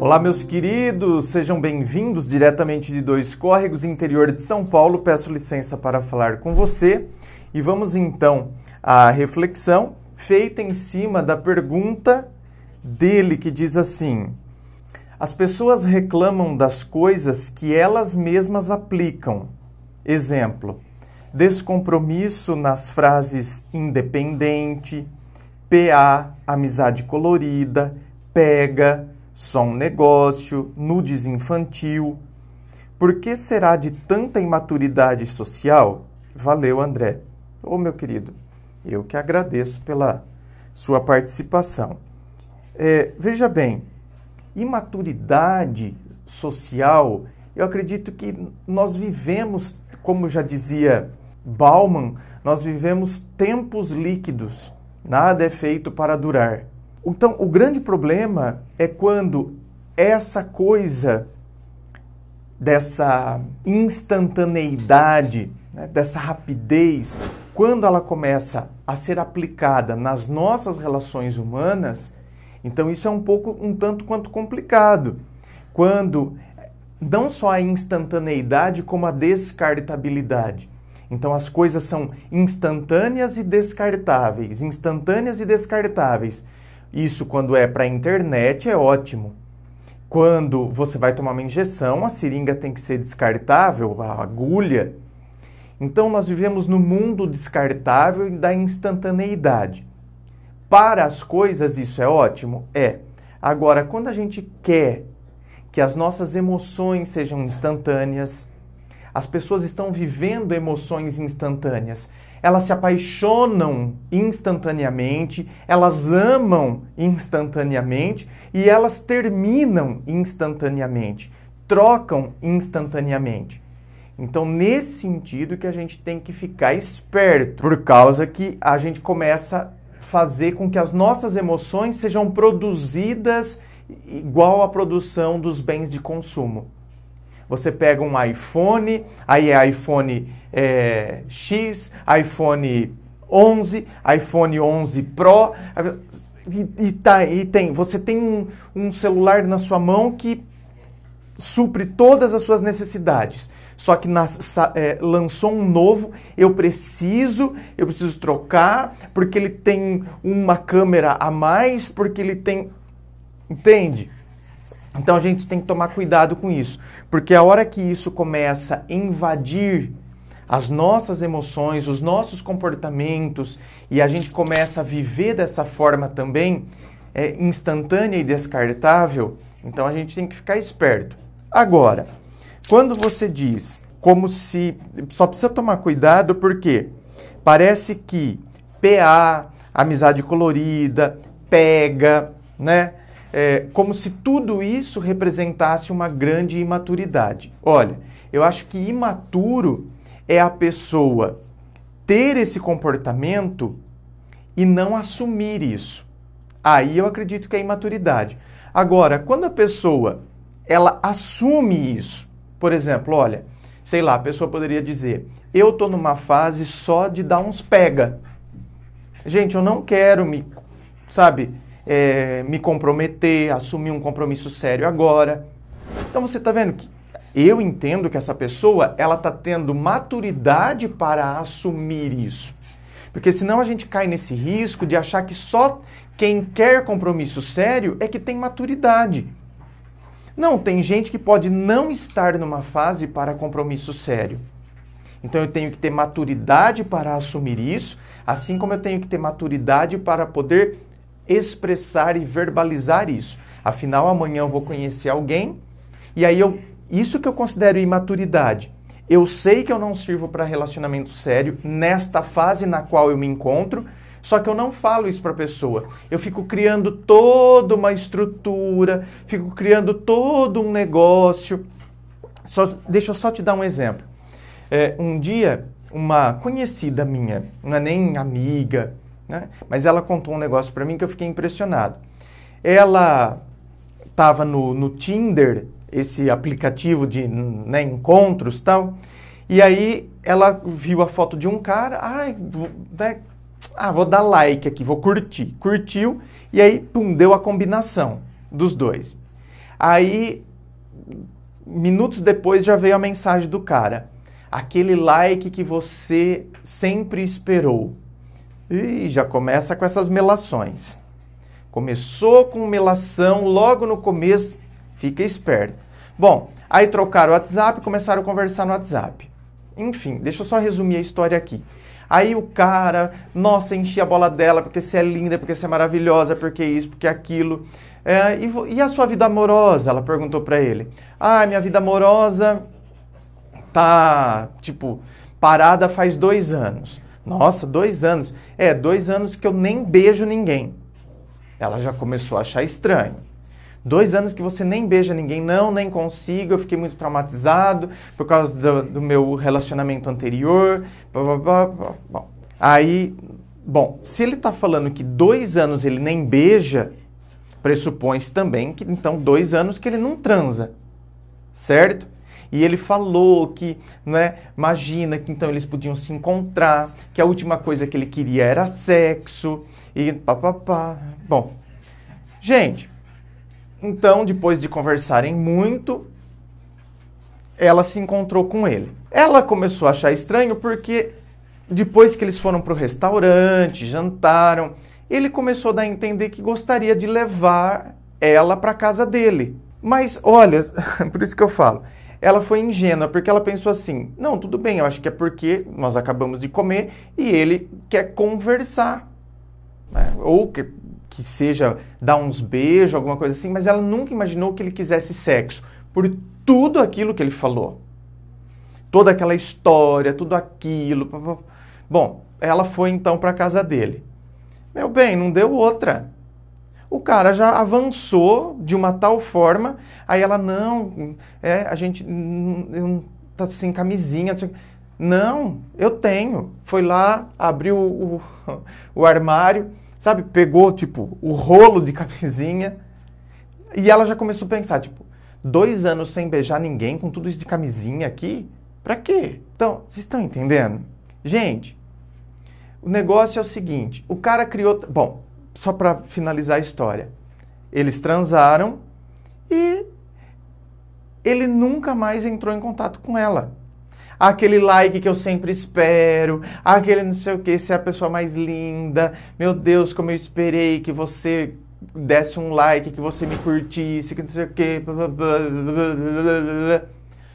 Olá, meus queridos, sejam bem-vindos diretamente de Dois Córregos, interior de São Paulo. Peço licença para falar com você e vamos então à reflexão feita em cima da pergunta dele que diz assim: As pessoas reclamam das coisas que elas mesmas aplicam. Exemplo: descompromisso nas frases independente, PA, amizade colorida, pega só um negócio, nudes infantil. Por que será de tanta imaturidade social? Valeu, André. Ô, oh, meu querido, eu que agradeço pela sua participação. É, veja bem, imaturidade social, eu acredito que nós vivemos, como já dizia Bauman, nós vivemos tempos líquidos. Nada é feito para durar. Então, o grande problema é quando essa coisa dessa instantaneidade, né, dessa rapidez, quando ela começa a ser aplicada nas nossas relações humanas, então isso é um pouco, um tanto quanto complicado. Quando não só a instantaneidade, como a descartabilidade. Então as coisas são instantâneas e descartáveis, instantâneas e descartáveis. Isso quando é para a internet é ótimo. Quando você vai tomar uma injeção, a seringa tem que ser descartável, a agulha. Então nós vivemos no mundo descartável e da instantaneidade. Para as coisas isso é ótimo? É. Agora, quando a gente quer que as nossas emoções sejam instantâneas, as pessoas estão vivendo emoções instantâneas. Elas se apaixonam instantaneamente, elas amam instantaneamente e elas terminam instantaneamente, trocam instantaneamente. Então, nesse sentido que a gente tem que ficar esperto, por causa que a gente começa a fazer com que as nossas emoções sejam produzidas igual à produção dos bens de consumo. Você pega um iPhone, aí é iPhone é, X, iPhone 11, iPhone 11 Pro, e, e, tá, e tem, você tem um, um celular na sua mão que supre todas as suas necessidades só que nas, é, lançou um novo, eu preciso, eu preciso trocar, porque ele tem uma câmera a mais, porque ele tem. Entende? Então a gente tem que tomar cuidado com isso, porque a hora que isso começa a invadir as nossas emoções, os nossos comportamentos e a gente começa a viver dessa forma também, é, instantânea e descartável, então a gente tem que ficar esperto. Agora, quando você diz como se. Só precisa tomar cuidado porque parece que PA, amizade colorida, pega, né? é, como se tudo isso representasse uma grande imaturidade. Olha, eu acho que imaturo é a pessoa ter esse comportamento e não assumir isso. Aí eu acredito que é imaturidade. Agora, quando a pessoa ela assume isso, por exemplo, olha, sei lá, a pessoa poderia dizer: "Eu tô numa fase só de dar uns pega". Gente, eu não quero me, sabe, é, me comprometer, assumir um compromisso sério agora. Então você está vendo que eu entendo que essa pessoa ela está tendo maturidade para assumir isso. Porque senão a gente cai nesse risco de achar que só quem quer compromisso sério é que tem maturidade. Não, tem gente que pode não estar numa fase para compromisso sério. Então eu tenho que ter maturidade para assumir isso, assim como eu tenho que ter maturidade para poder expressar e verbalizar isso. Afinal, amanhã eu vou conhecer alguém e aí eu. Isso que eu considero imaturidade. Eu sei que eu não sirvo para relacionamento sério nesta fase na qual eu me encontro, só que eu não falo isso para a pessoa. Eu fico criando toda uma estrutura, fico criando todo um negócio. Só, deixa eu só te dar um exemplo. É, um dia, uma conhecida minha, não é nem amiga, né? Mas ela contou um negócio para mim que eu fiquei impressionado. Ela estava no, no, Tinder, esse aplicativo de né, encontros tal, e aí ela viu a foto de um cara, ai, ah, né, ah, vou dar like aqui, vou curtir. Curtiu, e aí, pum, deu a combinação dos dois. Aí, minutos depois, já veio a mensagem do cara. Aquele like que você sempre esperou. E já começa com essas melações. Começou com melação logo no começo, fica esperto. Bom, aí trocaram o WhatsApp, começaram a conversar no WhatsApp. Enfim, deixa eu só resumir a história aqui. Aí o cara, nossa, enchi a bola dela porque você é linda, porque você é maravilhosa, porque isso, porque aquilo. É, e, e, a sua vida amorosa? Ela perguntou para ele. Ah, minha vida amorosa tá, tipo, parada faz dois anos. Nossa, dois anos. É, dois anos que eu nem beijo ninguém. Ela já começou a achar estranho. Dois anos que você nem beija ninguém, não, nem consigo. Eu fiquei muito traumatizado por causa do, do meu relacionamento anterior. Blá, blá, blá, Bom, aí, bom, se ele está falando que dois anos ele nem beija, pressupõe também que então dois anos que ele não transa, certo? E ele falou que, né, imagina que então eles podiam se encontrar, que a última coisa que ele queria era sexo e papapá. Bom, gente, então depois de conversarem muito, ela se encontrou com ele. Ela começou a achar estranho porque depois que eles foram para o restaurante, jantaram, ele começou a dar a entender que gostaria de levar ela para casa dele. Mas olha, por isso que eu falo, ela foi ingênua, porque ela pensou assim: não, tudo bem, eu acho que é porque nós acabamos de comer e ele quer conversar. Né? Ou que, que seja dar uns beijos, alguma coisa assim, mas ela nunca imaginou que ele quisesse sexo, por tudo aquilo que ele falou. Toda aquela história, tudo aquilo. Bom, ela foi então para a casa dele. Meu bem, não deu outra o cara já avançou de uma tal forma, aí ela, não, é, a gente tá sem assim, camisinha. Não, eu tenho. Foi lá, abriu o, o, o armário, sabe? Pegou, tipo, o rolo de camisinha. E ela já começou a pensar, tipo, dois anos sem beijar ninguém, com tudo isso de camisinha aqui? Pra quê? Então, vocês estão entendendo? Gente, o negócio é o seguinte: o cara criou. Bom, só para finalizar a história, eles transaram e ele nunca mais entrou em contato com ela. Aquele like que eu sempre espero, aquele não sei o que, você é a pessoa mais linda. Meu Deus, como eu esperei que você desse um like, que você me curtisse, que não sei o que.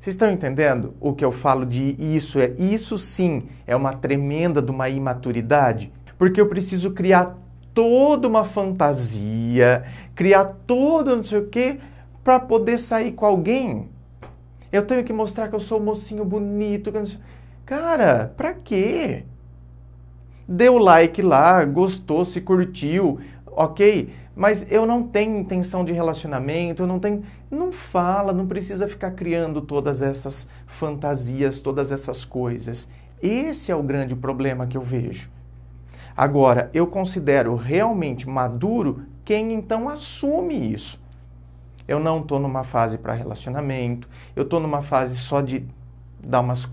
Vocês estão entendendo o que eu falo de isso? É isso sim é uma tremenda de uma imaturidade, porque eu preciso criar toda uma fantasia, criar todo não sei o quê, para poder sair com alguém. Eu tenho que mostrar que eu sou um mocinho bonito. Cara, pra quê? Deu like lá, gostou, se curtiu, ok? Mas eu não tenho intenção de relacionamento, eu não tenho. Não fala, não precisa ficar criando todas essas fantasias, todas essas coisas. Esse é o grande problema que eu vejo. Agora, eu considero realmente maduro quem então assume isso. Eu não estou numa fase para relacionamento, eu estou numa fase só de dar umas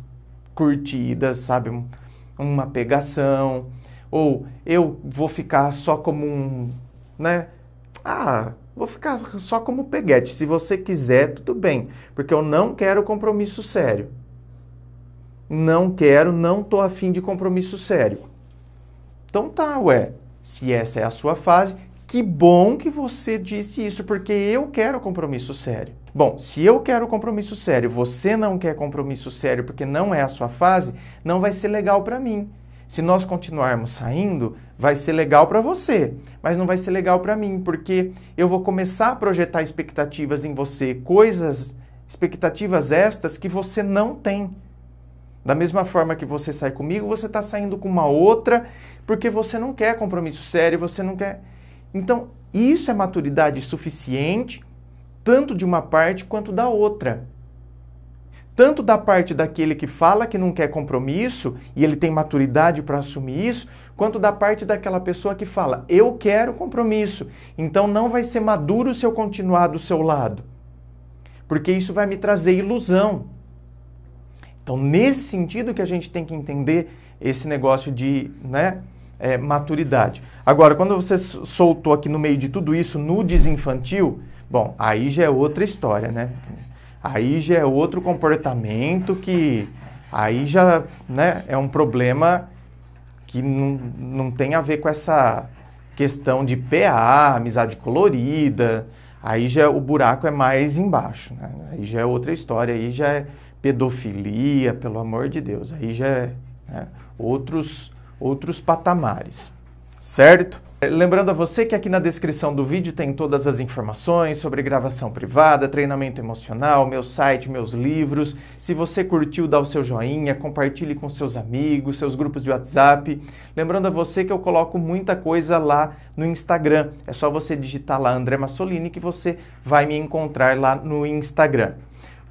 curtidas, sabe? Uma pegação. Ou eu vou ficar só como um, né? Ah, vou ficar só como peguete. Se você quiser, tudo bem, porque eu não quero compromisso sério. Não quero, não estou afim de compromisso sério. Então tá, ué, se essa é a sua fase, que bom que você disse isso, porque eu quero compromisso sério. Bom, se eu quero compromisso sério, você não quer compromisso sério porque não é a sua fase, não vai ser legal para mim. Se nós continuarmos saindo, vai ser legal para você, mas não vai ser legal para mim, porque eu vou começar a projetar expectativas em você, coisas, expectativas estas que você não tem. Da mesma forma que você sai comigo, você está saindo com uma outra, porque você não quer compromisso sério, você não quer. Então, isso é maturidade suficiente, tanto de uma parte quanto da outra. Tanto da parte daquele que fala que não quer compromisso e ele tem maturidade para assumir isso, quanto da parte daquela pessoa que fala, eu quero compromisso, então não vai ser maduro se eu continuar do seu lado. Porque isso vai me trazer ilusão. Então, nesse sentido que a gente tem que entender esse negócio de né, é, maturidade. Agora, quando você soltou aqui no meio de tudo isso, nudes infantil, bom, aí já é outra história, né? Aí já é outro comportamento que aí já né, é um problema que não, não tem a ver com essa questão de PA, amizade colorida, aí já o buraco é mais embaixo, né? aí já é outra história, aí já é pedofilia, pelo amor de Deus, aí já é né, outros, outros patamares, certo? Lembrando a você que aqui na descrição do vídeo tem todas as informações sobre gravação privada, treinamento emocional, meu site, meus livros. Se você curtiu, dá o seu joinha, compartilhe com seus amigos, seus grupos de WhatsApp. Lembrando a você que eu coloco muita coisa lá no Instagram. É só você digitar lá André Massolini que você vai me encontrar lá no Instagram.